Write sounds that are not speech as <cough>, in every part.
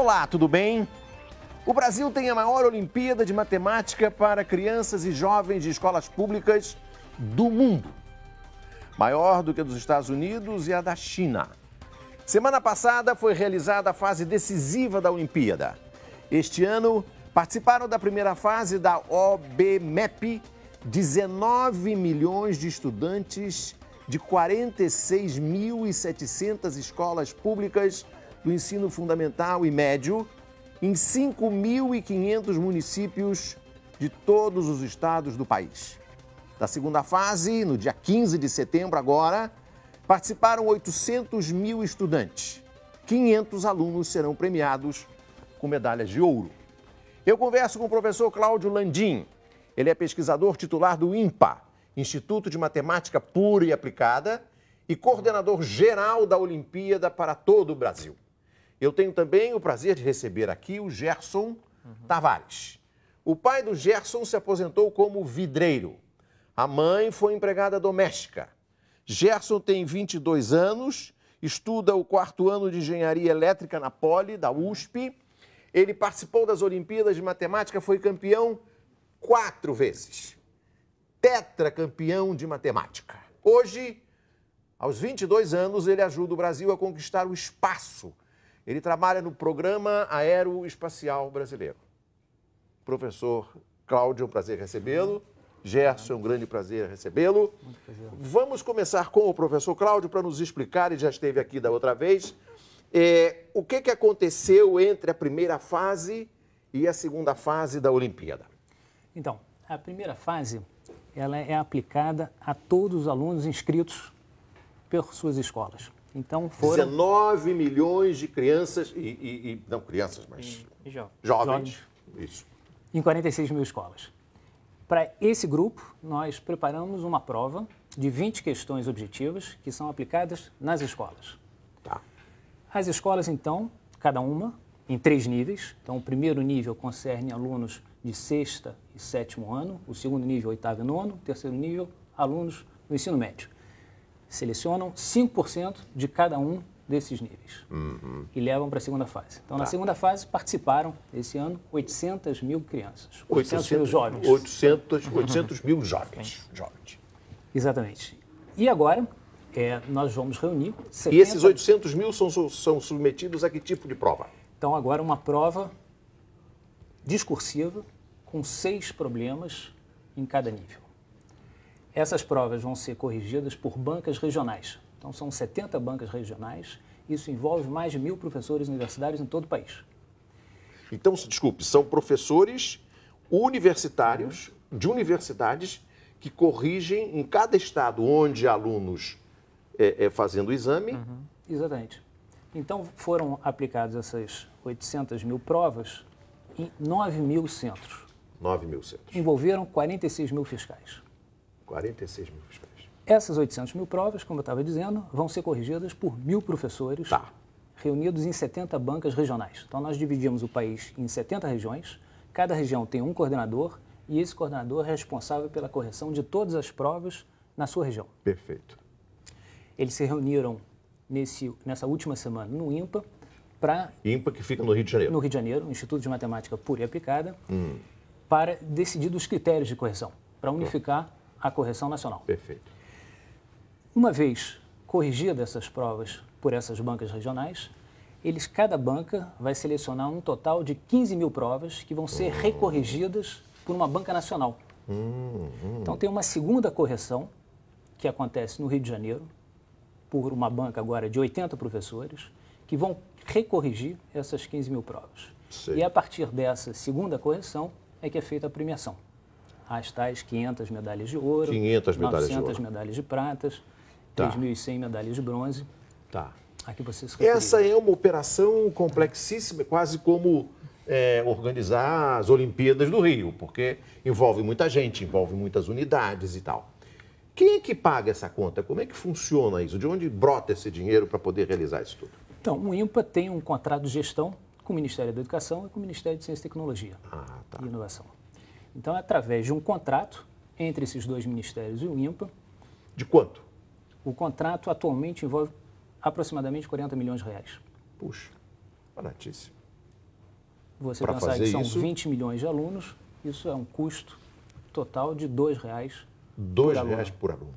Olá, tudo bem? O Brasil tem a maior Olimpíada de Matemática para crianças e jovens de escolas públicas do mundo. Maior do que a dos Estados Unidos e a da China. Semana passada foi realizada a fase decisiva da Olimpíada. Este ano, participaram da primeira fase da OBMEP 19 milhões de estudantes de 46.700 escolas públicas do ensino fundamental e médio em 5.500 municípios de todos os estados do país. Da segunda fase, no dia 15 de setembro, agora, participaram 800 mil estudantes. 500 alunos serão premiados com medalhas de ouro. Eu converso com o professor Cláudio Landim. Ele é pesquisador titular do IMPA, Instituto de Matemática Pura e Aplicada, e coordenador geral da Olimpíada para todo o Brasil. Eu tenho também o prazer de receber aqui o Gerson uhum. Tavares. O pai do Gerson se aposentou como vidreiro. A mãe foi empregada doméstica. Gerson tem 22 anos, estuda o quarto ano de engenharia elétrica na Poli, da USP. Ele participou das Olimpíadas de Matemática, foi campeão quatro vezes. Tetracampeão de matemática. Hoje, aos 22 anos, ele ajuda o Brasil a conquistar o espaço ele trabalha no Programa Aeroespacial Brasileiro. Professor Cláudio, é um prazer recebê-lo. Gerson, é um grande prazer recebê-lo. Vamos começar com o professor Cláudio para nos explicar, ele já esteve aqui da outra vez, é, o que, que aconteceu entre a primeira fase e a segunda fase da Olimpíada. Então, a primeira fase ela é aplicada a todos os alunos inscritos por suas escolas. Então foram... 19 milhões de crianças e... e, e não crianças, mas... jovens. jovens. Jovens, isso. Em 46 mil escolas. Para esse grupo, nós preparamos uma prova de 20 questões objetivas que são aplicadas nas escolas. Tá. As escolas, então, cada uma, em três níveis. Então, o primeiro nível concerne alunos de sexta e sétimo ano, o segundo nível, oitavo e nono, o terceiro nível, alunos do ensino médio selecionam 5% de cada um desses níveis uhum. e levam para a segunda fase. Então, tá. na segunda fase, participaram, esse ano, 800 mil crianças, 800, 800 uhum. mil jovens. 800, 800 mil jovens, jovens. Exatamente. E agora, é, nós vamos reunir... 70... E esses 800 mil são, são submetidos a que tipo de prova? Então, agora, uma prova discursiva com seis problemas em cada nível. Essas provas vão ser corrigidas por bancas regionais. Então, são 70 bancas regionais. Isso envolve mais de mil professores universitários em todo o país. Então, desculpe, são professores universitários, de universidades, que corrigem em cada estado onde há alunos é, é, fazendo o exame. Uhum. Exatamente. Então, foram aplicadas essas 800 mil provas em 9 mil centros. 9 mil centros. Envolveram 46 mil fiscais. 46 mil fiscais. Essas 800 mil provas, como eu estava dizendo, vão ser corrigidas por mil professores tá. reunidos em 70 bancas regionais. Então, nós dividimos o país em 70 regiões, cada região tem um coordenador e esse coordenador é responsável pela correção de todas as provas na sua região. Perfeito. Eles se reuniram nesse, nessa última semana no IMPA para... IMPA que fica no Rio de Janeiro. No Rio de Janeiro, Instituto de Matemática Pura e Aplicada, hum. para decidir os critérios de correção, para unificar a correção nacional. Perfeito. Uma vez corrigidas essas provas por essas bancas regionais, eles, cada banca vai selecionar um total de 15 mil provas que vão ser uhum. recorrigidas por uma banca nacional. Uhum. Então tem uma segunda correção que acontece no Rio de Janeiro, por uma banca agora de 80 professores, que vão recorrigir essas 15 mil provas. Sei. E a partir dessa segunda correção é que é feita a premiação as tais 500 medalhas de ouro, 500 medalhas 900 de medalhas de pratas, tá. 3.100 medalhas de bronze. Tá. Aqui vocês Essa é uma operação complexíssima, quase como é, organizar as Olimpíadas do Rio, porque envolve muita gente, envolve muitas unidades e tal. Quem é que paga essa conta? Como é que funciona isso? De onde brota esse dinheiro para poder realizar isso tudo? Então, o INPA tem um contrato de gestão com o Ministério da Educação e com o Ministério de Ciência e Tecnologia ah, tá. e Inovação. Então, é através de um contrato entre esses dois ministérios e o INPA. De quanto? O contrato atualmente envolve aproximadamente 40 milhões de reais. Puxa, baratíssimo. Você pra pensar que são isso... 20 milhões de alunos, isso é um custo total de R$ reais. por aluno. reais por aluno.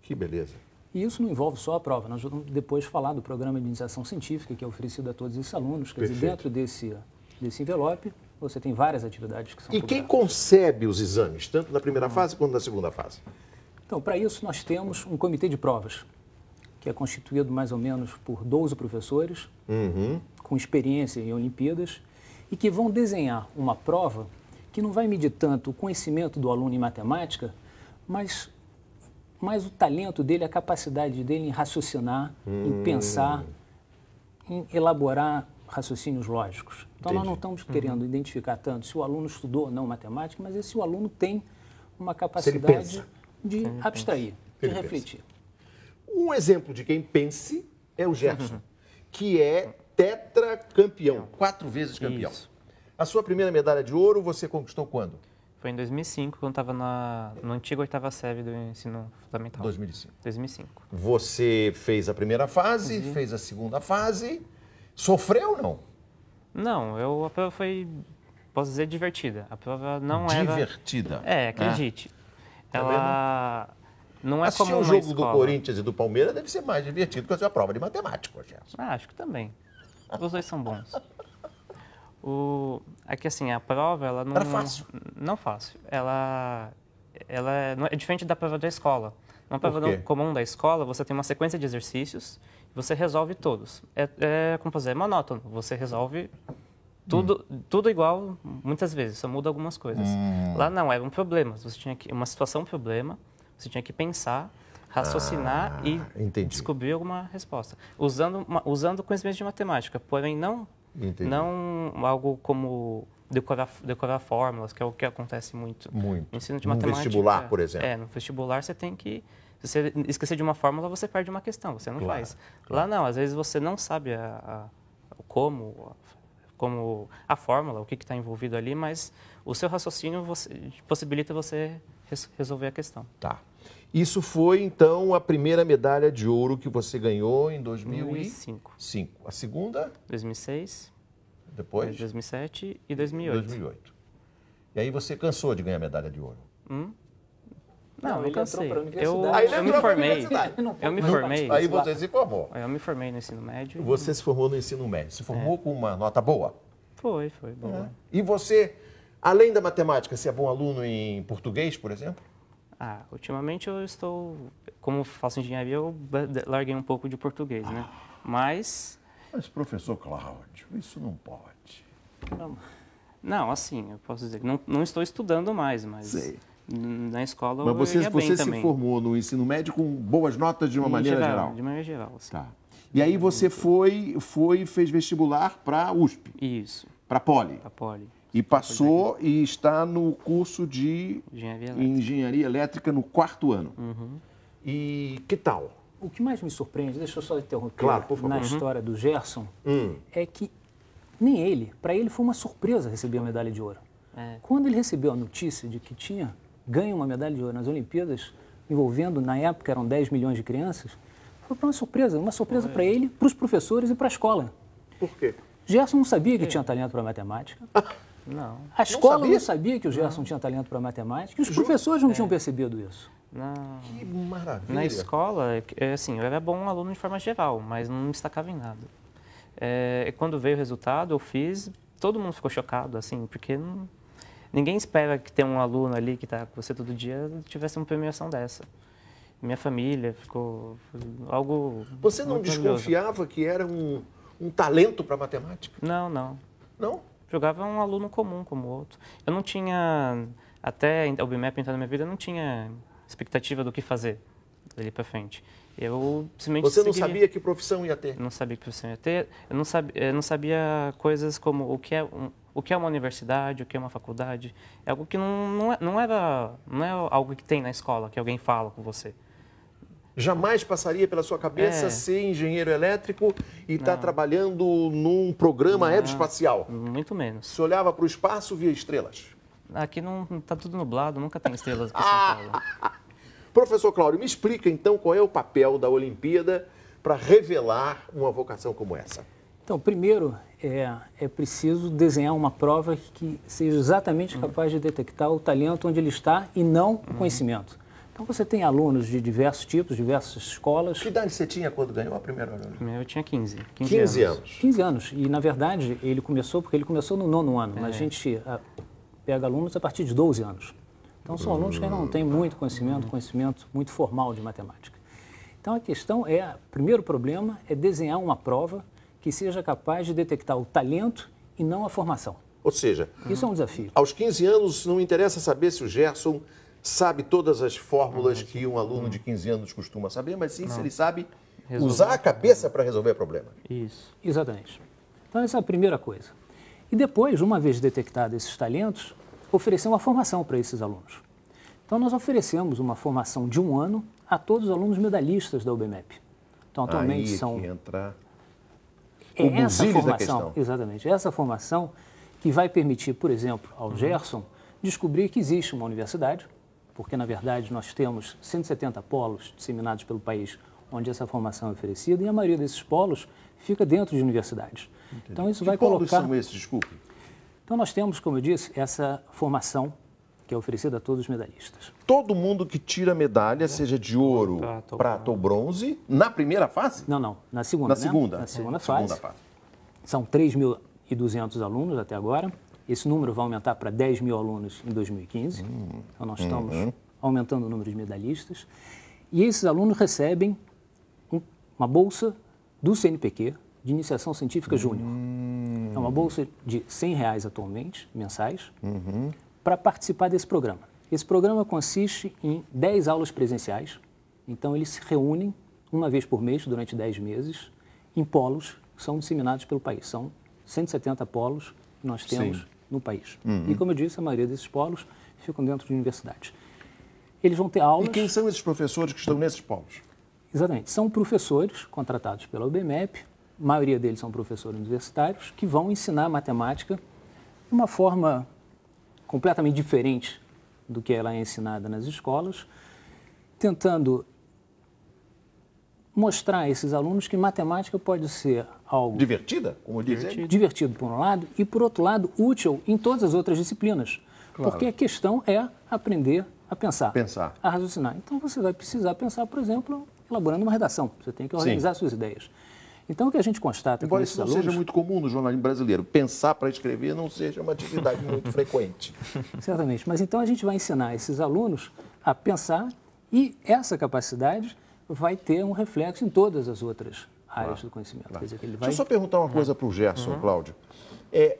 Que beleza. E isso não envolve só a prova. Nós vamos depois falar do programa de iniciação científica, que é oferecido a todos esses alunos. Quer dizer, dentro desse, desse envelope, você tem várias atividades que são. E quem concebe os exames, tanto na primeira hum. fase quanto na segunda fase? Então, para isso, nós temos um comitê de provas, que é constituído mais ou menos por 12 professores, uhum. com experiência em Olimpíadas, e que vão desenhar uma prova que não vai medir tanto o conhecimento do aluno em matemática, mas mais o talento dele, a capacidade dele em raciocinar, hum. em pensar, em elaborar raciocínios lógicos. Então, Entendi. nós não estamos querendo uhum. identificar tanto se o aluno estudou ou não matemática, mas é se o aluno tem uma capacidade de uhum. abstrair, de refletir. Pensa. Um exemplo de quem pense é o Gerson, uhum. que é tetracampeão, quatro vezes campeão. Isso. A sua primeira medalha de ouro você conquistou quando? Foi em 2005, quando estava no antigo oitava série do ensino fundamental. 2005. 2005. Você fez a primeira fase, uhum. fez a segunda fase. Sofreu ou não? Não, eu, a prova foi, posso dizer, divertida. A prova não divertida. era... Divertida? É, acredite. É. Ela... Tá não é Assistir como o jogo escola. do Corinthians e do Palmeiras deve ser mais divertido que a sua prova de matemática, Gerson. Ah, acho que também. Os dois são bons. O... É que assim, a prova, ela não... Era fácil. Não fácil. Ela... ela é, é diferente da prova da escola. Na prova comum da escola, você tem uma sequência de exercícios você resolve todos. É, é como fazer, é monótono. Você resolve tudo, hum. tudo igual muitas vezes, só muda algumas coisas. Hum. Lá não, era um problema. Você tinha que, uma situação, problema, você tinha que pensar, raciocinar ah, e entendi. descobrir alguma resposta. Usando, uma, usando conhecimento de matemática, porém não, não algo como decorar, decorar fórmulas, que é o que acontece muito. Muito. No ensino de matemática. No vestibular, por exemplo. É, no vestibular você tem que se você esquecer de uma fórmula, você perde uma questão, você não claro, faz. Claro. Lá não, às vezes você não sabe a, a, como, a, como a fórmula, o que está envolvido ali, mas o seu raciocínio você, possibilita você res, resolver a questão. Tá. Isso foi, então, a primeira medalha de ouro que você ganhou em 2005. 2005. A segunda? 2006. Depois? 2007 e 2008. 2008. E aí você cansou de ganhar medalha de ouro? Hum? Não, não, eu cansei. Eu, aí eu me formei. Eu me formei. Aí você se formou. Eu me formei no ensino médio. Você se formou no ensino médio. Se formou é. com uma nota boa? Foi, foi boa. É. E você, além da matemática, você é bom aluno em português, por exemplo? Ah, ultimamente eu estou, como faço engenharia, eu larguei um pouco de português, né? ah. né? Mas mas, professor Cláudio, isso não pode. Não, não assim, eu posso dizer que não, não estou estudando mais, mas. Sei na escola Mas você, eu ia você se formou no ensino médio com boas notas de uma em maneira geral, geral, De maneira geral, sim. Tá. E aí você foi, foi fez vestibular para USP. Isso. Para Poli. Para Poli. E passou e está no curso de Engenharia Elétrica, Engenharia Elétrica no quarto ano. Uhum. E que tal? O que mais me surpreende, deixa eu só interromper, claro, por favor. na uhum. história do Gerson, hum. é que nem ele, para ele foi uma surpresa receber a medalha de ouro. É. Quando ele recebeu a notícia de que tinha ganha uma medalha de ouro nas Olimpíadas, envolvendo, na época, eram 10 milhões de crianças, foi uma surpresa, uma surpresa para ele, para os professores e para a escola. Por quê? Gerson não sabia que tinha talento para matemática. <laughs> Não. A escola não sabia, não sabia que o Gerson não. tinha talento para matemática e os professores não é. tinham percebido isso. Na... Que maravilha. Na escola, é é, assim, eu era bom aluno de forma geral, mas não me destacava em nada. É, quando veio o resultado, eu fiz, todo mundo ficou chocado, assim, porque não, Ninguém espera que tenha um aluno ali que está com você todo dia tivesse uma premiação dessa. Minha família ficou algo. Você não desconfiava que era um, um talento para matemática? Não, não. Não? Jogava um aluno comum como outro. Eu não tinha, até o BIMEP entrar na minha vida, eu não tinha expectativa do que fazer dali para frente. Eu simplesmente Você não seguiria. sabia que profissão ia ter? Não sabia que profissão ia ter. Eu não sabia, eu não sabia coisas como o que é um, o que é uma universidade, o que é uma faculdade. É algo que não, não, é, não era é não é algo que tem na escola, que alguém fala com você. Jamais passaria pela sua cabeça é. ser engenheiro elétrico e estar tá trabalhando num programa não, aeroespacial? Muito menos. Você olhava para o espaço, via estrelas? Aqui não está tudo nublado, nunca tem estrelas aqui em São ah! Paulo. Professor Cláudio, me explica então qual é o papel da Olimpíada para revelar uma vocação como essa. Então, primeiro, é, é preciso desenhar uma prova que seja exatamente uhum. capaz uhum. de detectar o talento onde ele está e não o uhum. conhecimento. Então, você tem alunos de diversos tipos, diversas escolas. Que idade você tinha quando ganhou a primeira Olimpíada? Eu tinha 15. 15, 15 anos. anos. 15 anos. E, na verdade, ele começou, porque ele começou no nono ano, é. mas a gente a, ah, pega alunos a partir de 12 anos. Então, são alunos que ainda não têm muito conhecimento, conhecimento muito formal de matemática. Então, a questão é, o primeiro problema é desenhar uma prova que seja capaz de detectar o talento e não a formação. Ou seja, isso é um desafio. Aos 15 anos, não interessa saber se o Gerson sabe todas as fórmulas que um aluno de 15 anos costuma saber, mas sim se ele sabe resolver. usar a cabeça para resolver o problema. Isso. Exatamente. Então, essa é a primeira coisa. E depois, uma vez detectados esses talentos, oferecer uma formação para esses alunos. Então, nós oferecemos uma formação de um ano a todos os alunos medalhistas da UBMEP. Então, atualmente Aí é são. Que entra... É essa formação, exatamente, essa formação que vai permitir, por exemplo, ao uhum. Gerson descobrir que existe uma universidade, porque na verdade nós temos 170 polos disseminados pelo país onde essa formação é oferecida e a maioria desses polos fica dentro de universidades. Então, Entendi. Então isso que vai polos colocar. São esses, desculpe. Então, nós temos, como eu disse, essa formação que é oferecida a todos os medalhistas. Todo mundo que tira medalha, seja de ouro, prata, prata ou bronze, na primeira fase? Não, não, na segunda. Na né? segunda. Na segunda, é. fase. São 3.200 alunos até agora. Esse número vai aumentar para 10 mil alunos em 2015. Hum. Então, nós estamos uhum. aumentando o número de medalhistas. E esses alunos recebem uma bolsa do CNPq de Iniciação Científica Júnior. Hum. É uma bolsa de 100 reais atualmente, mensais, uhum. para participar desse programa. Esse programa consiste em 10 aulas presenciais, então eles se reúnem uma vez por mês durante 10 meses em polos que são disseminados pelo país. São 170 polos que nós temos Sim. no país. Uhum. E como eu disse, a maioria desses polos ficam dentro de universidades. Eles vão ter aulas... E quem são esses professores que estão nesses polos? Exatamente. São professores contratados pela UBMEP, a maioria deles são professores universitários, que vão ensinar matemática de uma forma completamente diferente do que ela é ensinada nas escolas, tentando mostrar a esses alunos que matemática pode ser algo divertida, como dizem, divertido por um lado e por outro lado útil em todas as outras disciplinas, claro. porque a questão é aprender a pensar, pensar, a raciocinar. Então você vai precisar pensar, por exemplo, elaborando uma redação. Você tem que organizar Sim. suas ideias. Então, o que a gente constata... Embora isso não alunos... seja muito comum no jornalismo brasileiro, pensar para escrever não seja uma atividade muito <laughs> frequente. Certamente, mas então a gente vai ensinar esses alunos a pensar e essa capacidade vai ter um reflexo em todas as outras áreas ah, do conhecimento. Dizer, vai... Deixa eu só perguntar uma coisa para o Gerson, uhum. Cláudio. É,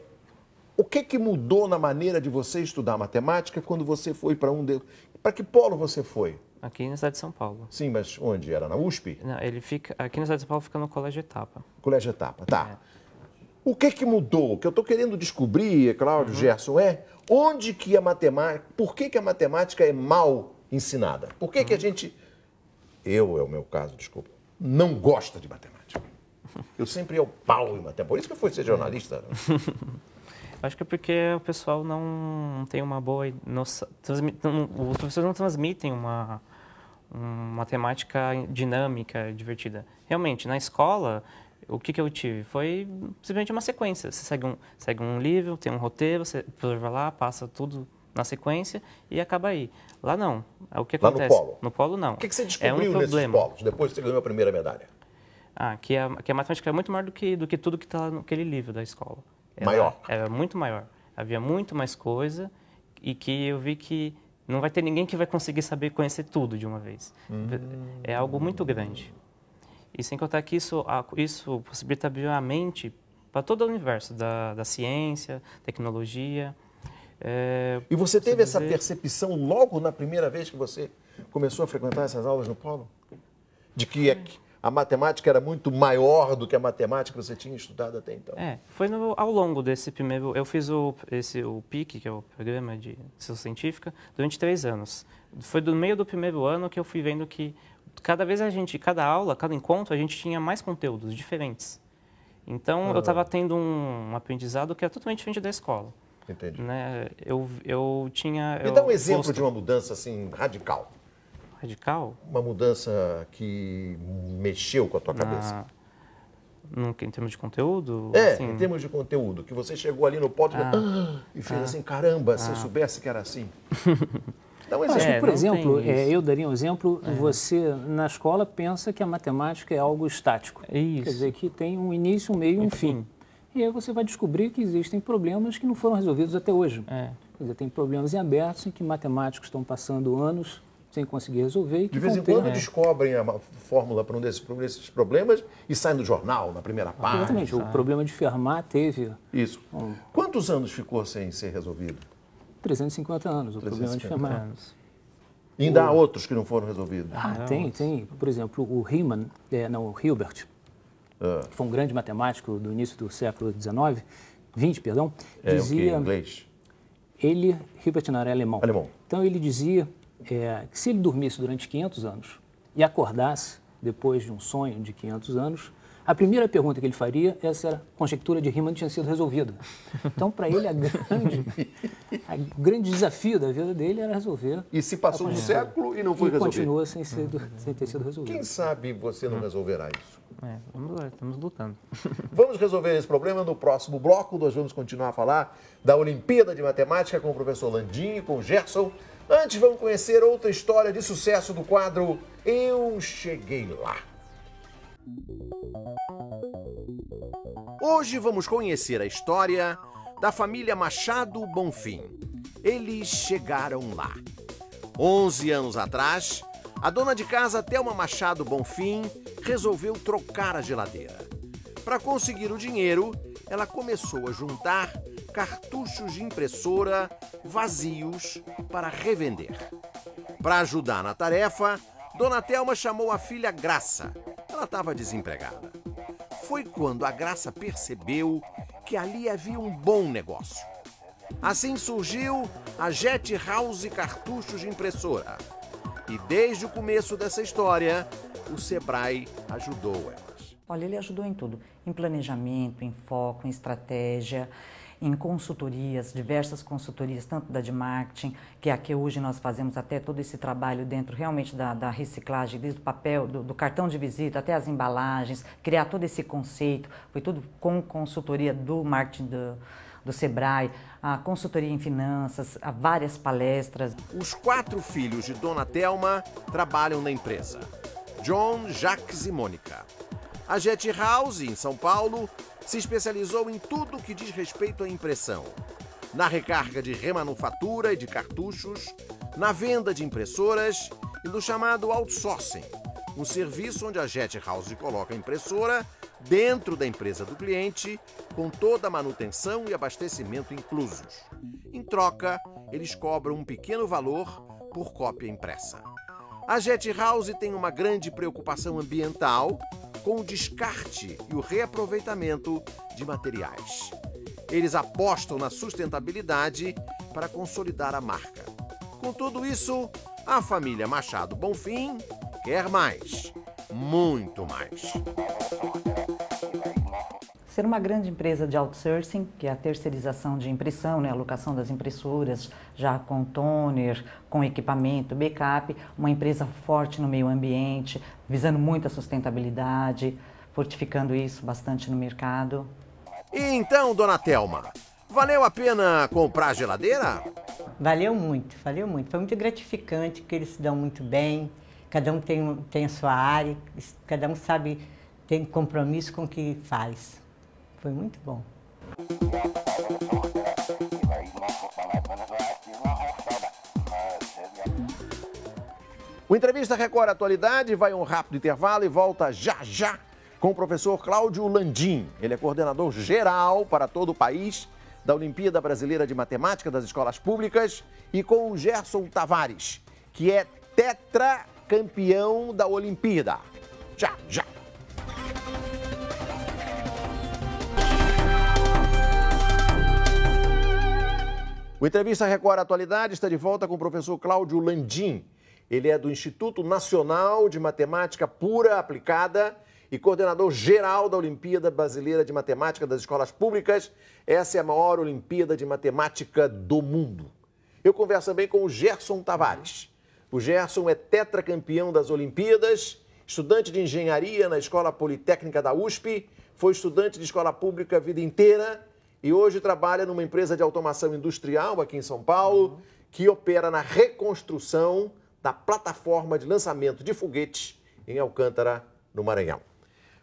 o que, é que mudou na maneira de você estudar matemática quando você foi para um deles? Para que polo você foi? Aqui na cidade de São Paulo. Sim, mas onde? Era na USP? Não, ele fica. Aqui na cidade de São Paulo fica no Colégio Etapa. Colégio Etapa, tá. É. O que que mudou? O que eu estou querendo descobrir, Cláudio, uhum. Gerson, é onde que a matemática. Por que, que a matemática é mal ensinada? Por que, uhum. que a uhum. gente. Eu, é o meu caso, desculpa. Não gosta de matemática. <laughs> Eu sempre o pau em matemática. Por isso que eu fui ser jornalista. Né? <laughs> Acho que é porque o pessoal não tem uma boa noção. Transmi... Os professores não transmitem uma uma temática dinâmica, divertida. Realmente, na escola, o que, que eu tive? Foi simplesmente uma sequência. Você segue um, segue um livro, tem um roteiro, você vai lá, passa tudo na sequência e acaba aí. Lá não. É o que lá acontece. no polo? No polo, não. O que, que você descobriu é um problema. nesses polos, depois que você ganhou a primeira medalha? Ah, que a, que a matemática é muito maior do que, do que tudo que está naquele livro da escola. maior? Era muito maior. Havia muito mais coisa e que eu vi que não vai ter ninguém que vai conseguir saber conhecer tudo de uma vez. Hum. É algo muito grande. E sem contar que isso, isso possibilita abrir a mente para todo o universo da, da ciência, tecnologia. É, e você teve dizer... essa percepção logo na primeira vez que você começou a frequentar essas aulas no Polo? De que é, a matemática era muito maior do que a matemática que você tinha estudado até então. É, foi no, ao longo desse primeiro. Eu fiz o, esse, o PIC, que é o Programa de Ciência Científica, durante três anos. Foi do meio do primeiro ano que eu fui vendo que cada vez a gente, cada aula, cada encontro, a gente tinha mais conteúdos diferentes. Então ah. eu estava tendo um aprendizado que era totalmente diferente da escola. Entendi. Né? Eu, eu tinha. Me eu dá um exemplo posto... de uma mudança assim radical. Radical? Uma mudança que mexeu com a tua Na... cabeça. No, em termos de conteúdo? É, assim... em termos de conteúdo. Que você chegou ali no pódio ah, ah, e fez ah, assim, caramba, se eu ah. soubesse que era assim. <laughs> Dá um é, exemplo. É, por exemplo, é, eu daria um exemplo, é. você na escola pensa que a matemática é algo estático. É isso. Quer dizer, que tem um início, um meio e um fim. E aí você vai descobrir que existem problemas que não foram resolvidos até hoje. É. Quer dizer, tem problemas em abertos em que matemáticos estão passando anos sem conseguir resolver. de vez em quando né? descobrem a fórmula para um desses, para problemas e saem no jornal, na primeira parte. Ah, exatamente. O problema de Fermat teve. Isso. Um... Quantos anos ficou sem ser resolvido? 350 anos, o 350 problema de Fermat. Anos. E ainda o... há outros que não foram resolvidos. Ah, tem, tem. Por exemplo, o Riemann, é, não, o Hilbert, ah. que foi um grande matemático do início do século XIX, 20, perdão, é, dizia... okay, inglês? Ele, Hilbert não era alemão. Alemão. Então ele dizia é, que se ele dormisse durante 500 anos e acordasse depois de um sonho de 500 anos, a primeira pergunta que ele faria essa era a conjectura de Riemann tinha sido resolvida. Então, para ele, a grande, a grande desafio da vida dele era resolver. E se passou um século e não foi e resolvido. continua sem, ser, uhum. sem ter sido resolvido. Quem sabe você não uhum. resolverá isso? É, vamos lá, estamos lutando. <laughs> Vamos resolver esse problema no próximo bloco. Nós vamos continuar a falar da Olimpíada de Matemática com o professor Landim e com o Gerson. Antes, vamos conhecer outra história de sucesso do quadro Eu Cheguei Lá. Hoje vamos conhecer a história da família Machado Bonfim. Eles chegaram lá. 11 anos atrás, a dona de casa Thelma Machado Bonfim resolveu trocar a geladeira. Para conseguir o dinheiro, ela começou a juntar cartuchos de impressora vazios para revender. Para ajudar na tarefa, Dona Thelma chamou a filha Graça. Ela estava desempregada. Foi quando a Graça percebeu que ali havia um bom negócio. Assim surgiu a Jet House Cartuchos de Impressora. E desde o começo dessa história, o Sebrae ajudou elas. Olha, ele ajudou em tudo em planejamento, em foco, em estratégia, em consultorias, diversas consultorias, tanto da de marketing, que é a que hoje nós fazemos até todo esse trabalho dentro realmente da, da reciclagem, desde o papel, do, do, cartão de visita até as embalagens, criar todo esse conceito, foi tudo com consultoria do marketing do, do Sebrae, a consultoria em finanças, a várias palestras. Os quatro filhos de Dona Telma trabalham na empresa. John, Jacques e Mônica. A Jet House, em São Paulo, se especializou em tudo que diz respeito à impressão. Na recarga de remanufatura e de cartuchos, na venda de impressoras e no chamado outsourcing, um serviço onde a Jet House coloca a impressora dentro da empresa do cliente, com toda a manutenção e abastecimento inclusos. Em troca, eles cobram um pequeno valor por cópia impressa. A Jet House tem uma grande preocupação ambiental, com o descarte e o reaproveitamento de materiais. Eles apostam na sustentabilidade para consolidar a marca. Com tudo isso, a família Machado Bonfim quer mais, muito mais ser uma grande empresa de outsourcing, que é a terceirização de impressão, né, a locação das impressoras, já com toner, com equipamento, backup, uma empresa forte no meio ambiente, visando muito a sustentabilidade, fortificando isso bastante no mercado. E então, dona Telma, valeu a pena comprar a geladeira? Valeu muito, valeu muito. Foi muito gratificante, que eles se dão muito bem, cada um tem, tem a sua área, cada um sabe, tem compromisso com o que faz. Foi muito bom. O Entrevista Record Atualidade vai um rápido intervalo e volta já já com o professor Cláudio Landim. Ele é coordenador geral para todo o país da Olimpíada Brasileira de Matemática das Escolas Públicas e com o Gerson Tavares, que é tetracampeão da Olimpíada. Já, já! O Entrevista Record Atualidade está de volta com o professor Cláudio Landim. Ele é do Instituto Nacional de Matemática Pura Aplicada e coordenador geral da Olimpíada Brasileira de Matemática das Escolas Públicas. Essa é a maior Olimpíada de Matemática do mundo. Eu converso também com o Gerson Tavares. O Gerson é tetracampeão das Olimpíadas, estudante de engenharia na Escola Politécnica da USP, foi estudante de escola pública a vida inteira e hoje trabalha numa empresa de automação industrial aqui em São Paulo, uhum. que opera na reconstrução da plataforma de lançamento de foguetes em Alcântara, no Maranhão.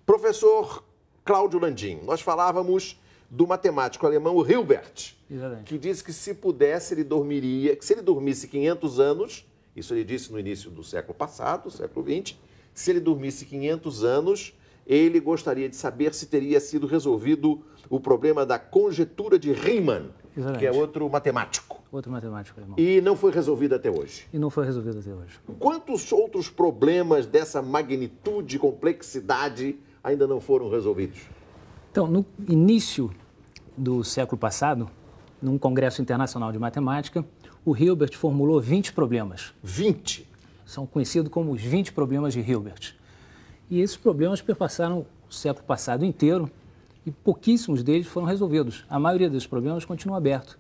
Professor Cláudio Landim, nós falávamos do matemático alemão Hilbert, Exatamente. que disse que se pudesse ele dormiria, que se ele dormisse 500 anos, isso ele disse no início do século passado, século 20, se ele dormisse 500 anos, ele gostaria de saber se teria sido resolvido o problema da conjetura de Riemann, Exatamente. que é outro matemático. Outro matemático, irmão. E não foi resolvido até hoje. E não foi resolvido até hoje. Quantos outros problemas dessa magnitude, complexidade, ainda não foram resolvidos? Então, no início do século passado, num congresso internacional de matemática, o Hilbert formulou 20 problemas. 20? São conhecidos como os 20 problemas de Hilbert. E esses problemas perpassaram o século passado inteiro e pouquíssimos deles foram resolvidos. A maioria desses problemas continua aberto.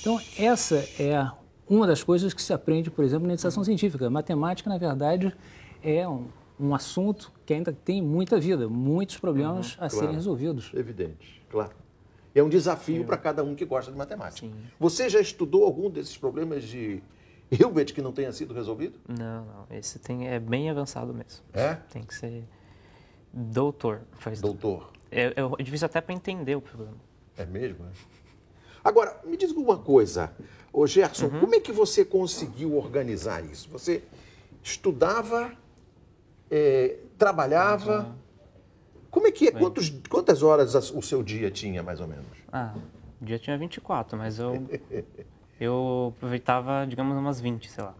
Então, essa é uma das coisas que se aprende, por exemplo, na educação científica. Matemática, na verdade, é um, um assunto que ainda tem muita vida, muitos problemas uhum, a claro. serem resolvidos. Evidente, claro. É um desafio para cada um que gosta de matemática. Sim. Você já estudou algum desses problemas de Hilbert <laughs> que não tenha sido resolvido? Não, não. Esse tem, é bem avançado mesmo. É? Tem que ser doutor. Faz... Doutor. É, é, é difícil até para entender o problema. É mesmo? É? Agora, me diz uma coisa. Ô Gerson, uhum. como é que você conseguiu organizar isso? Você estudava, é, trabalhava... Uhum. Como é que é? Quantos, quantas horas o seu dia tinha, mais ou menos? Ah, o dia tinha 24, mas eu... <laughs> eu aproveitava, digamos, umas 20, sei lá.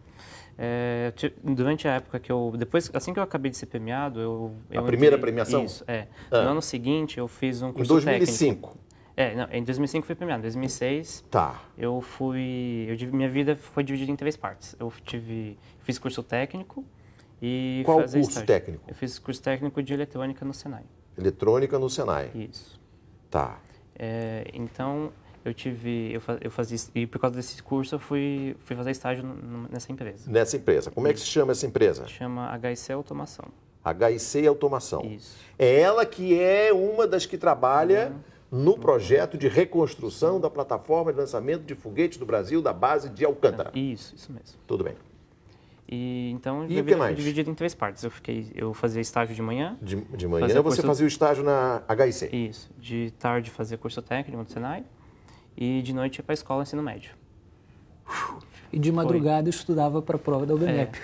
É, durante a época que eu depois assim que eu acabei de ser premiado eu, eu a primeira entrei, premiação isso é ah. no ano seguinte eu fiz um curso em 2005 técnico. é não, em 2005 fui premiado em 2006 tá eu fui eu minha vida foi dividida em três partes eu tive fiz curso técnico e qual curso estágio. técnico eu fiz curso técnico de eletrônica no Senai eletrônica no Senai isso tá é, então eu tive, eu, faz, eu fazia, e por causa desse curso eu fui, fui fazer estágio nessa empresa. Nessa empresa. Como é que se chama essa empresa? Chama HIC Automação. HIC Automação. Isso. É ela que é uma das que trabalha uhum. no projeto de reconstrução da plataforma de lançamento de foguetes do Brasil da base de Alcântara. É, isso, isso mesmo. Tudo bem. E então e devia, foi dividido em três partes. Eu fiquei, eu fazia estágio de manhã. De, de manhã fazia você curso... fazia o estágio na HIC. Isso. De tarde fazia curso técnico no Senai e de noite ia para a escola, ensino médio. E de madrugada Foi. eu estudava para a prova da UBMEP,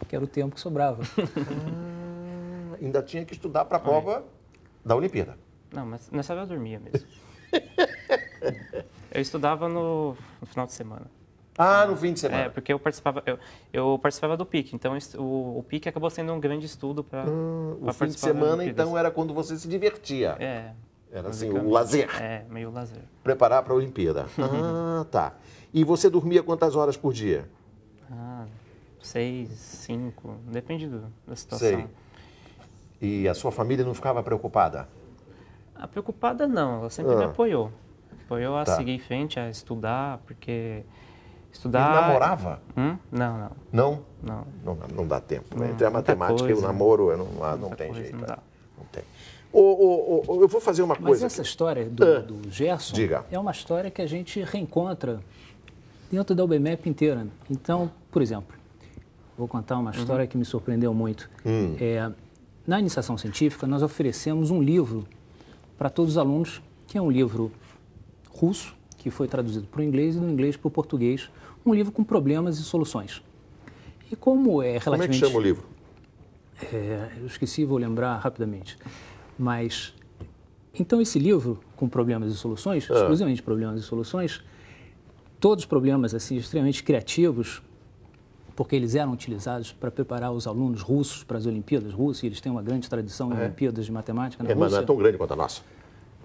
é. <laughs> que era o tempo que sobrava. <laughs> ah, ainda tinha que estudar para a prova é. da Olimpíada. Não, mas nessa hora eu dormia mesmo. <laughs> eu estudava no, no, final de semana. Ah, no fim de semana. É, porque eu participava, eu, eu participava do PIC, então o, o PIC acabou sendo um grande estudo para hum, ah, O fim de semana, então, era quando você se divertia. É, era assim, o lazer. É, meio lazer. Preparar para a Olimpíada. <laughs> Uhum. ah, tá. E você dormia quantas horas por dia? Ah, seis, cinco, depende do, da situação. Sei. E a sua família não ficava preocupada? Ah, preocupada não, ela sempre ah. me apoiou. Apoiou a tá. seguir em frente, a estudar, porque estudar... Ele namorava? Hum? Não, não. Não? Não. Não, não dá tempo, né? Entre a matemática coisa, e o namoro, eu não, ah, não tem jeito. Não, é. dá. não tem eu vou fazer uma Mas coisa. Mas essa aqui. história do, ah, do Gerson diga. é uma história que a gente reencontra dentro da UBMEP inteira. Né? Então, por exemplo, vou contar uma uhum. história uhum. que me surpreendeu muito. Hum. É, na iniciação científica, nós oferecemos um livro para todos os alunos, que é um livro russo, que foi traduzido para o inglês e do inglês para o português, um livro com problemas e soluções. E como é relativamente... Como é que chama o livro? É, eu esqueci, vou lembrar rapidamente. Mas, então esse livro, com problemas e soluções, ah. exclusivamente problemas e soluções, todos problemas assim extremamente criativos, porque eles eram utilizados para preparar os alunos russos para as Olimpíadas russas, e eles têm uma grande tradição é. Olimpíadas de matemática na é, Rússia. Mas não é tão grande quanto a nossa.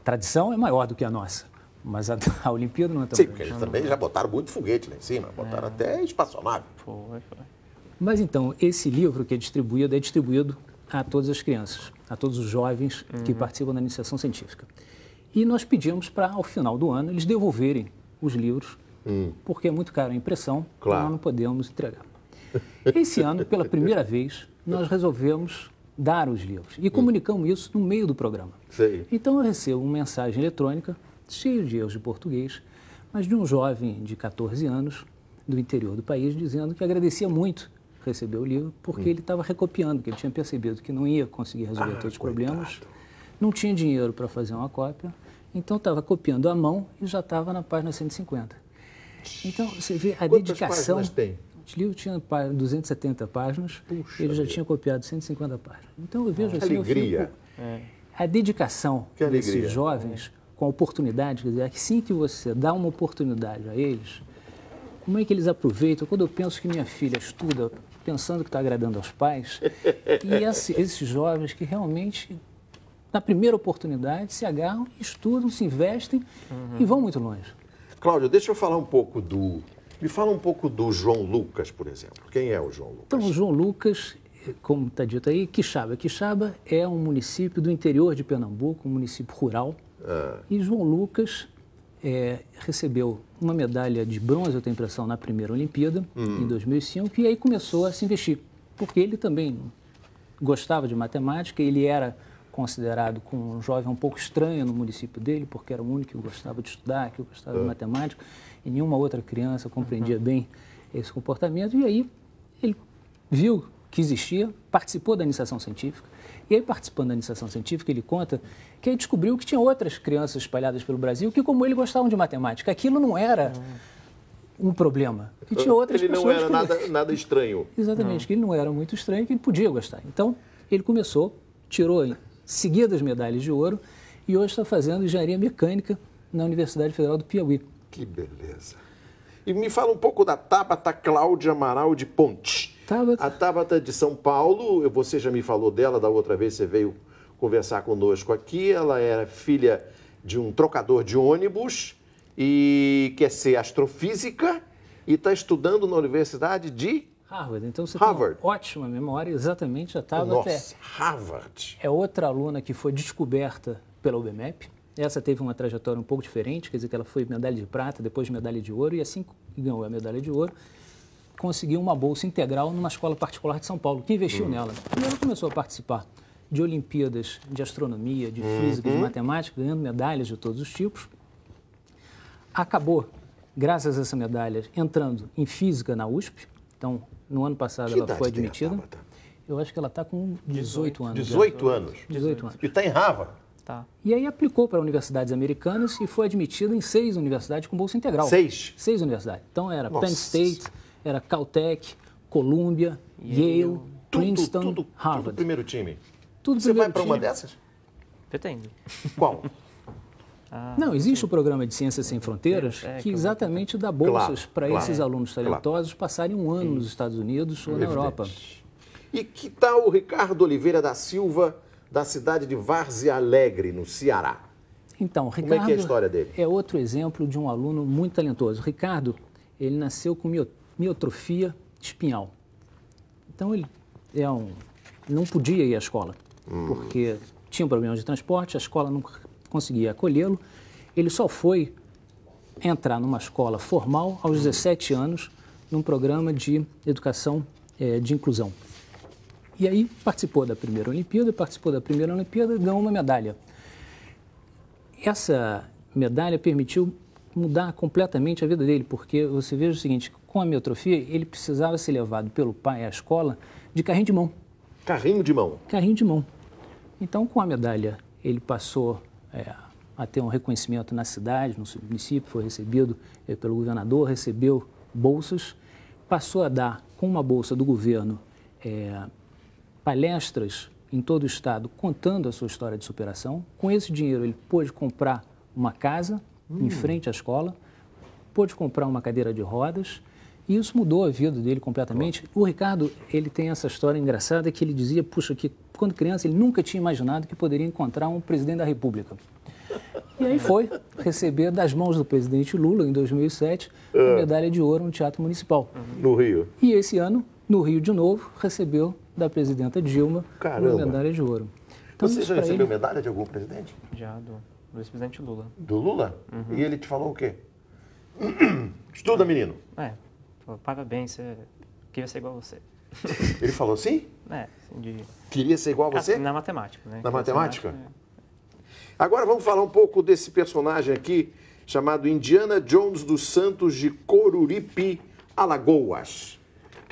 Tradição é maior do que a nossa, mas a, <laughs> a Olimpíada não é tão grande. Sim, porque eles também já botaram muito foguete lá em cima, é. botaram é. até espaçonave. Foi, foi. Mas então, esse livro que é distribuído, é distribuído a todas as crianças, a todos os jovens uhum. que participam da iniciação científica. E nós pedimos para, ao final do ano, eles devolverem os livros, uhum. porque é muito caro a impressão, então claro. nós não podemos entregar. Esse ano, pela primeira vez, nós resolvemos dar os livros e hum. comunicamos uhum. isso no meio do programa. Sei. Então eu recebo uma mensagem eletrônica, cheia de erros de português, mas de um jovem de 14 anos, do interior do país, dizendo que agradecia muito recebeu o livro, porque hum. ele estava recopiando, que ele tinha percebido que não ia conseguir resolver ah, todos os problemas, não tinha dinheiro para fazer uma cópia, então estava copiando à mão e já estava na página 150. Então, você vê a Quantas dedicação... Quantas páginas tem? O livro tinha 270 páginas, Puxa ele já Deus. tinha copiado 150 páginas. Então, eu vejo ah, assim... Alegria! Fico, é. A dedicação que desses jovens com a oportunidade, quer dizer, assim que você dá uma oportunidade a eles, como é que eles aproveitam? Quando eu penso que minha filha estuda pensando que está agradando aos pais. E esse, esses jovens que realmente, na primeira oportunidade, se agarram, estudam, se investem uhum. e vão muito longe. Cláudio, deixa eu falar um pouco do. Me fala um pouco do João Lucas, por exemplo. Quem é o João Lucas? Então, o João Lucas, como está dito aí, Quixaba. Quixaba é um município do interior de Pernambuco, um município rural. Ah. E João Lucas é, recebeu uma medalha de bronze, eu tenho impressão, na primeira Olimpíada, hum. em 2005, e aí começou a se investir, porque ele também gostava de matemática, ele era considerado como um jovem um pouco estranho no município dele, porque era o único que gostava de estudar, que gostava é. de matemática, e nenhuma outra criança compreendia uhum. bem esse comportamento, e aí ele viu que existia, participou da iniciação científica. E aí, participando da iniciação científica, ele conta que aí descobriu que tinha outras crianças espalhadas pelo Brasil que, como ele, gostavam de matemática. Aquilo não era um problema. Que tinha outras ele pessoas. Ele não era que... nada, <laughs> nada estranho. Exatamente, não. que ele não era muito estranho, que ele podia gostar. Então, ele começou, tirou em seguida as medalhas de ouro e hoje está fazendo engenharia mecânica na Universidade Federal do Piauí. Que beleza. E me fala um pouco da Tabata Cláudia Amaral de Ponte. Tabata. A Tabata de São Paulo, você já me falou dela da outra vez, você veio conversar conosco aqui. Ela era filha de um trocador de ônibus e quer ser astrofísica e está estudando na Universidade de Harvard. Então você Harvard. tem ótima memória, exatamente a Tabata. Nossa, é, Harvard. É outra aluna que foi descoberta pela UBMEP. Essa teve uma trajetória um pouco diferente, quer dizer que ela foi medalha de prata, depois medalha de ouro e assim ganhou a medalha de ouro conseguiu uma bolsa integral numa escola particular de São Paulo, que investiu uhum. nela. E ela começou a participar de Olimpíadas de Astronomia, de uhum. Física, de uhum. Matemática, ganhando medalhas de todos os tipos. Acabou, graças a essa medalha, entrando em Física na USP. Então, no ano passado que ela foi admitida. Eu acho que ela está com 18, anos. 18 anos? 18 anos. E está em Harvard? Tá. E aí aplicou para universidades americanas e foi admitida em seis universidades com bolsa integral. Seis? Seis universidades. Então era Nossa. Penn State, era Caltech, Columbia, Yale, Yale tudo, Princeton, tudo, Harvard. Tudo primeiro time. Tudo Você vai para uma dessas? Pretendo. Qual? <laughs> Ah, não, existe o programa de Ciências Sem Fronteiras é, é, que exatamente dá bolsas claro, para claro, esses alunos talentosos claro. passarem um ano Sim. nos Estados Unidos ou na Europa. E que tal o Ricardo Oliveira da Silva, da cidade de Várzea Alegre, no Ceará? Então, Ricardo Como é que é a história dele? É outro exemplo de um aluno muito talentoso. Ricardo, ele nasceu com miopia miotrofia espinhal. Então ele é um, não podia ir à escola, hum. porque tinha um problema de transporte, a escola não conseguia acolhê-lo. Ele só foi entrar numa escola formal aos 17 anos, num programa de educação é, de inclusão. E aí participou da primeira Olimpíada, participou da primeira Olimpíada e ganhou uma medalha. Essa medalha permitiu mudar completamente a vida dele, porque você veja o seguinte, com miotrofia, ele precisava ser levado pelo pai à escola de carrinho de mão. Carrinho de mão? Carrinho de mão. Então, com a medalha, ele passou é, a ter um reconhecimento na cidade, no município, foi recebido é, pelo governador, recebeu bolsas, passou a dar, com uma bolsa do governo, é, palestras em todo o estado contando a sua história de superação. Com esse dinheiro, ele pôde comprar uma casa hum. em frente à escola, pôde comprar uma cadeira de rodas e isso mudou a vida dele completamente. O Ricardo, ele tem essa história engraçada que ele dizia, puxa, que quando criança ele nunca tinha imaginado que poderia encontrar um presidente da República. E aí foi receber das mãos do presidente Lula, em 2007, a é. medalha de ouro no Teatro Municipal. No Rio. E esse ano, no Rio de novo, recebeu da presidenta Dilma Caramba. uma medalha de ouro. Então, Você já recebeu ele... medalha de algum presidente? Já, do, do ex-presidente Lula. Do Lula? Uhum. E ele te falou o quê? <clears throat> Estuda, menino. É, Falou, parabéns, queria ser igual a você. <laughs> Ele falou assim? É, de... Queria ser igual a você? Na matemática, né? Na queria matemática? É. Agora vamos falar um pouco desse personagem aqui, chamado Indiana Jones dos Santos de Coruripe, Alagoas.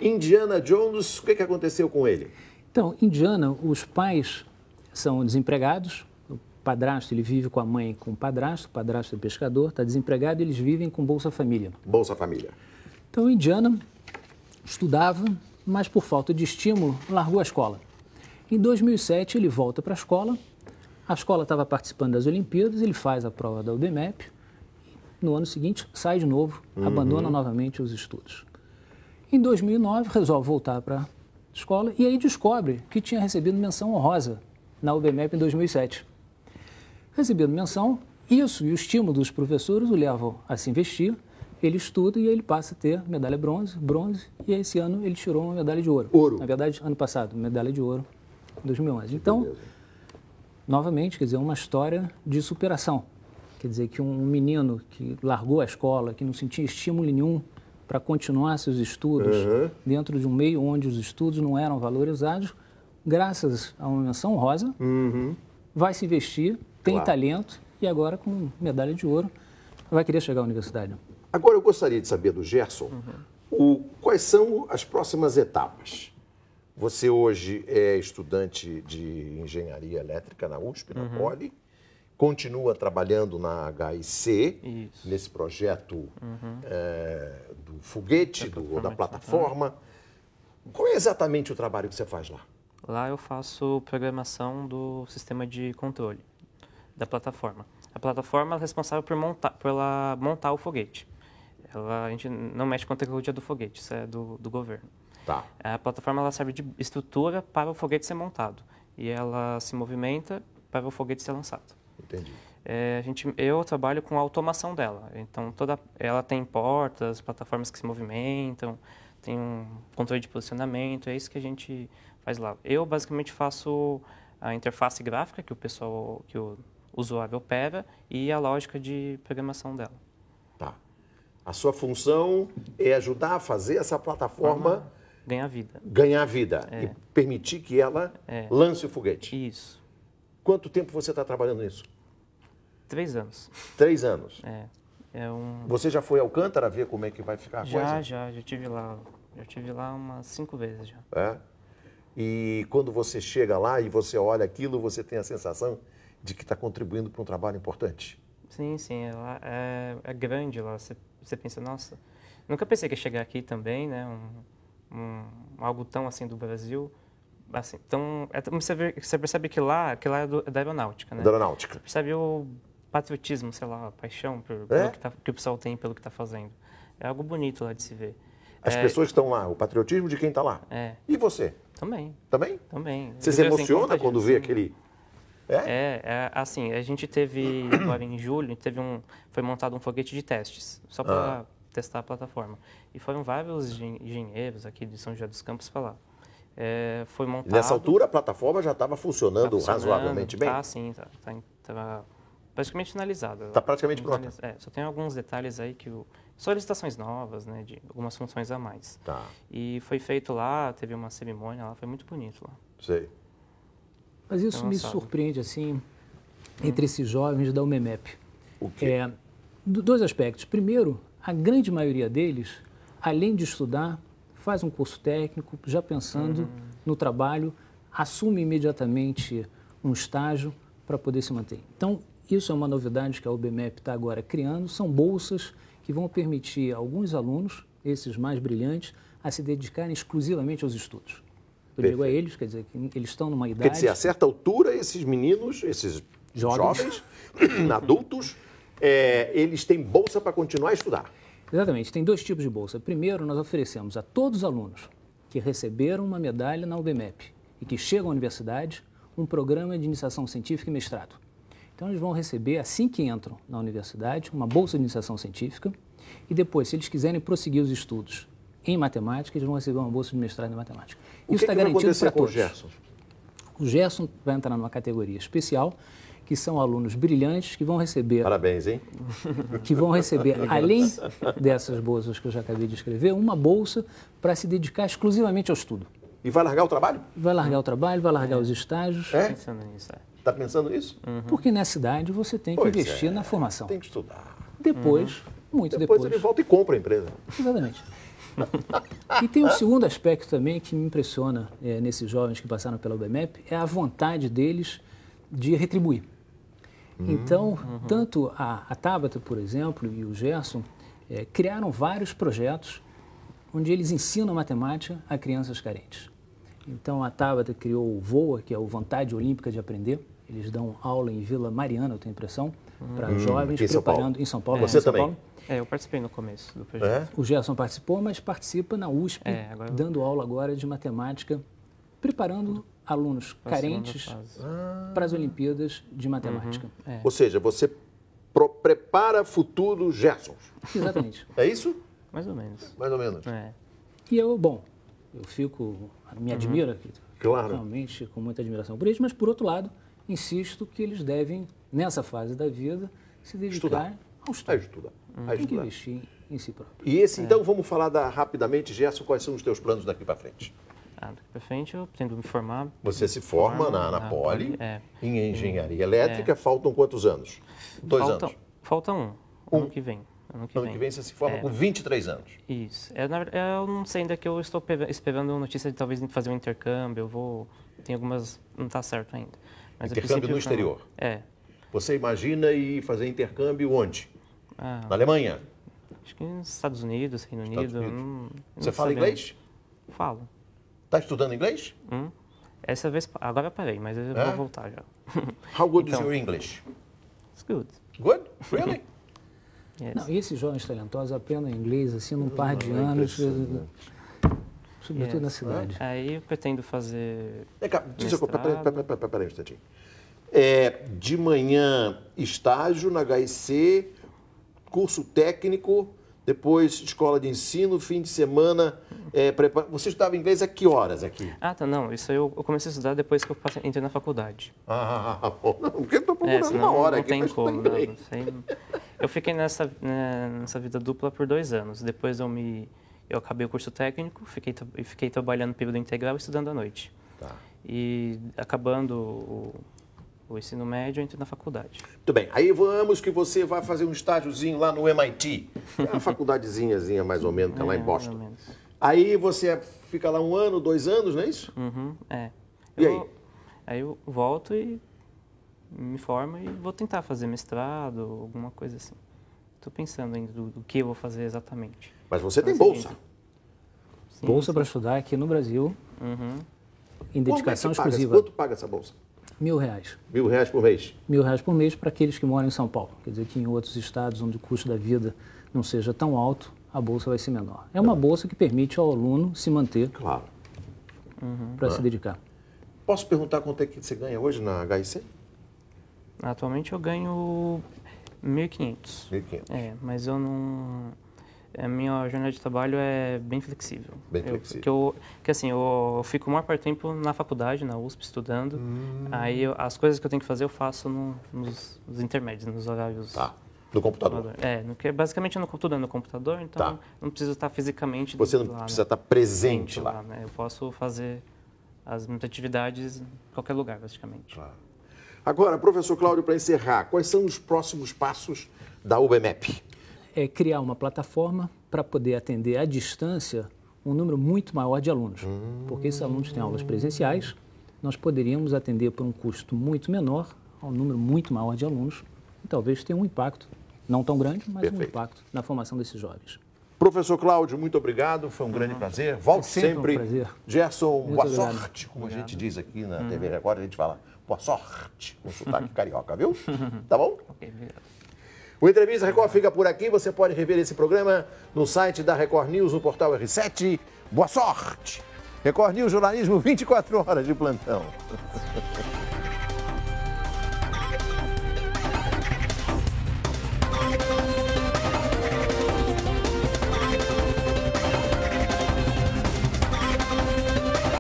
Indiana Jones, o que, que aconteceu com ele? Então, Indiana, os pais são desempregados, o padrasto ele vive com a mãe com o padrasto, o padrasto é pescador, está desempregado, eles vivem com Bolsa Família. Bolsa Família. Então, Indiana estudava, mas por falta de estímulo, largou a escola. Em 2007, ele volta para a escola. A escola estava participando das Olimpíadas, ele faz a prova da UBMEP. No ano seguinte, sai de novo, uhum. abandona novamente os estudos. Em 2009, resolve voltar para a escola e aí descobre que tinha recebido menção honrosa na UBMEP em 2007. Recebendo menção, isso e o estímulo dos professores o levam a se investir ele estuda e ele passa a ter medalha bronze, bronze, e esse ano ele tirou uma medalha de ouro. Ouro. Na verdade, ano passado, medalha de ouro, 2011. Então, novamente, quer dizer, uma história de superação. Quer dizer, que um menino que largou a escola, que não sentia estímulo nenhum para continuar seus estudos uhum. dentro de um meio onde os estudos não eram valorizados, graças a uma menção rosa, uhum. vai se investir, tem claro. talento e agora com medalha de ouro vai querer chegar à universidade. Agora, eu gostaria de saber do Gerson uhum. o, quais são as próximas etapas. Você hoje é estudante de engenharia elétrica na USP, na uhum. Poli, continua trabalhando na HIC, Isso. nesse projeto uhum. é, do foguete, da, do, da né? plataforma. Qual é exatamente o trabalho que você faz lá? Lá eu faço programação do sistema de controle da plataforma. A plataforma é responsável por montar, por ela montar o foguete. Ela, a gente não mexe com a tecnologia do foguete, isso é do, do governo. Tá. A plataforma ela serve de estrutura para o foguete ser montado e ela se movimenta para o foguete ser lançado. Entendi. É, a gente, eu trabalho com a automação dela. Então toda, ela tem portas, plataformas que se movimentam, tem um controle de posicionamento. É isso que a gente faz lá. Eu basicamente faço a interface gráfica que o pessoal, que o usuário opera e a lógica de programação dela. Tá. A sua função é ajudar a fazer essa plataforma ganhar vida. ganhar vida É. e permitir que ela É. lance o foguete. Isso. Quanto tempo você está trabalhando nisso? Três anos. Três anos. É. É um. Você já foi a Alcântara ver como é que vai ficar a Já, coisa? já, já tive lá. Já tive lá umas cinco vezes já. É? E quando você chega lá e você olha aquilo, você tem a sensação de que está contribuindo para um trabalho importante. Sim, sim. Ela é, é, é grande lá. Você você pensa, nossa, nunca pensei que ia chegar aqui também, né? Um, um algo tão assim do Brasil. Assim, então, é, você, vê, você, percebe que lá, que lá é, do, é da aeronáutica, né? Da aeronáutica. Você percebe o patriotismo, sei lá, a paixão por, é? pelo que, tá, que, o pessoal tem pelo que está fazendo. É algo bonito lá de se ver. As é, pessoas estão lá, o patriotismo de quem está lá. É. E você? Também. Também? Também. Você se emociona quando vê aquele é? é? É, assim, a gente teve <clears throat> agora em julho, teve um, foi montado um foguete de testes, só para ah. testar a plataforma. E foram vários engenheiros aqui de São José dos Campos falar. É, foi montado. nessa altura a plataforma já estava funcionando, tá funcionando, razoavelmente bem? Tá, sim, tá, tá, tá praticamente finalizada. Está praticamente pronta. É, só tem alguns detalhes aí que o, solicitações novas, né, de algumas funções a mais. Tá. E foi feito lá, teve uma cerimônia lá, foi muito bonito lá. Sei. Mas isso me surpreende, assim, entre esses jovens da UMEMEP. O quê? É, dois aspectos. Primeiro, a grande maioria deles, além de estudar, faz um curso técnico, já pensando uhum. no trabalho, assume imediatamente um estágio para poder se manter. Então, isso é uma novidade que a UBMEP está agora criando, são bolsas que vão permitir a alguns alunos, esses mais brilhantes, a se dedicarem exclusivamente aos estudos eu é Perfeito. digo a eles, quer dizer, que eles estão numa idade. Quer dizer, a certa altura, esses meninos, esses jovens, jovens <clears throat> adultos, é, eles têm bolsa para continuar a estudar. Exatamente, tem dois tipos de bolsa. Primeiro, nós oferecemos a todos os alunos que receberam uma medalha na UBMEP e que chegam à universidade um programa de iniciação científica e mestrado. Então, eles vão receber, assim que entram na universidade, uma bolsa de iniciação científica e depois, se eles quiserem prosseguir os estudos em matemática, eles vão receber uma bolsa de mestrado em matemática. O Isso está garantido para todos. O Gerson? o Gerson vai entrar numa categoria especial, que são alunos brilhantes que vão receber. Parabéns, hein? <laughs> Que vão receber, <laughs> além dessas bolsas que eu já acabei de escrever, uma bolsa para se dedicar exclusivamente ao estudo. E vai largar o trabalho? Vai largar o trabalho, vai largar é. os estágios. É? Pensando nisso, é. Está pensando nisso? Uhum. Porque nessa idade você tem que pois investir é. na formação. Tem que estudar. Depois, uhum. muito depois. Depois ele volta e compra a empresa. Exatamente e tem um segundo aspecto também que me impressiona é, nesses jovens que passaram pela UBMEP, é a vontade deles de retribuir. Hum. então, uhum. tanto a, a Tabata, por exemplo, e o Gerson é, criaram vários projetos onde eles ensinam matemática a crianças carentes. Então, a Tabata criou o VOA, que é o Vontade Olímpica de Aprender. Eles dão aula em Vila Mariana, eu tenho impressão, para hum, jovens em preparando São em São Paulo. É. Você São também? Paulo. É, eu participei no começo do projeto. É? O Gerson participou, mas participa na USP, é, agora... dando aula agora de matemática, preparando alunos pra carentes para as Olimpíadas de Matemática. Uhum. É. Ou seja, você prepara futuro Gerson. Exatamente. <laughs> é isso? Mais ou menos. Mais ou menos. É. E eu, bom, eu fico, me uhum. admiro, uhum. claro. realmente com muita admiração por eles, mas por outro lado, insisto que eles devem, nessa fase da vida, se dedicar estudar. ao estudo. É estudar. Hum. Tem que investir em, si próprio. E esse, é. então, vamos falar da, rapidamente, Gerson, quais são os teus planos daqui para frente? Ah, daqui para frente eu pretendo me formar. Você se forma, forma na, na, na, ah, Poli, Poli é. em engenharia elétrica. É. Faltam quantos anos? Dois falta, anos? Falta um, um, ano que vem. Ano que, ano vem. que vem você se forma é. com 23 anos. Isso. É, eu, eu não sei ainda que eu estou esperando notícia de talvez fazer um intercâmbio. Eu vou. Tem algumas. Não está certo ainda. Mas intercâmbio no exterior? É. Você imagina e fazer intercâmbio onde? Ah, na Alemanha? Acho que nos Estados Unidos, Reino Estados Unido. Unidos. Não, Você fala inglês? Falo. Está estudando inglês? Hum. Essa vez, agora parei, mas eu é? vou voltar já. How good então, is your English? It's good. Good? Really? yes. Não, e esses jovens talentosos aprendem inglês assim num par de anos, sobretudo yes. na cidade. É. Aí eu pretendo fazer. Vem cá, desculpa, peraí, peraí, peraí, peraí um instantinho. É, de manhã, estágio na HIC, curso técnico, depois escola de ensino, fim de semana. É, Você estudava inglês a que horas aqui? Ah, tá, não. Isso eu, eu comecei a estudar depois que eu passei, entrei na faculdade. Ah, bom. Ah, ah, ah, não, porque eu tô é, procurando é, uma hora não aqui. Não tem como, não, sei. Eu fiquei nessa, né, nessa vida dupla por dois anos. Depois eu me. Eu acabei o curso técnico, fiquei, fiquei trabalhando período integral e estudando à noite. Tá. E acabando o, o ensino médio, eu entro na faculdade. Muito bem. Aí vamos que você vai fazer um estágiozinho lá no MIT. É uma <laughs> faculdadezinhazinha, mais ou menos, que é, é lá em é, Boston. Aí você fica lá um ano, dois anos, não é isso? Uhum, é. E eu, aí? Aí eu volto e me formo e vou tentar fazer mestrado, alguma coisa assim. Estou pensando ainda do, do, que eu vou fazer exatamente. Mas você tem bolsa? Sim, bolsa para estudar aqui no Brasil. Uhum. Em dedicação é exclusiva. Quanto paga essa bolsa? Mil reais. Mil reais por mês? Mil reais por mês para aqueles que moram em São Paulo. Quer dizer que em outros estados onde o custo da vida não seja tão alto, a bolsa vai ser menor. É uma é. bolsa que permite ao aluno se manter claro. para uhum. se é. dedicar. Posso perguntar quanto é que você ganha hoje na HIC? Atualmente eu ganho 1.500. 1.500. É, mas eu não a minha jornada de trabalho é bem flexível. Bem flexível. Eu, que, eu, que assim, eu, eu fico o maior parte do tempo na faculdade, na USP, estudando. Hum. Aí eu, as coisas que eu tenho que fazer eu faço no, nos, nos, intermédios, nos horários. Tá. No computador. É, no, que, basicamente no computador, no computador, então tá. não preciso estar fisicamente Você não lá, né? precisa né? estar presente lá. lá né? Eu posso fazer as minhas atividades em qualquer lugar, basicamente. Claro. Agora, professor Cláudio, para encerrar, quais são os próximos passos da UBMEP? é criar uma plataforma para poder atender à distância um número muito maior de alunos. Hum. Porque esses alunos têm aulas presenciais, nós poderíamos atender por um custo muito menor a um número muito maior de alunos e talvez tenha um impacto, não tão grande, mas Perfeito. um impacto na formação desses jovens. Professor Cláudio, muito obrigado, foi um grande ah, prazer. Volte é sempre. sempre. Um prazer. Gerson, muito boa obrigado. sorte, como obrigado. a gente diz aqui na uhum. TV Record, a gente fala boa sorte com sotaque <laughs> carioca, viu? <laughs> Tá bom? Okay, o Entrevista Record fica por aqui. Você pode rever esse programa no site da Record News, no portal R7. Boa sorte! Record News Jornalismo 24 horas de plantão. <laughs>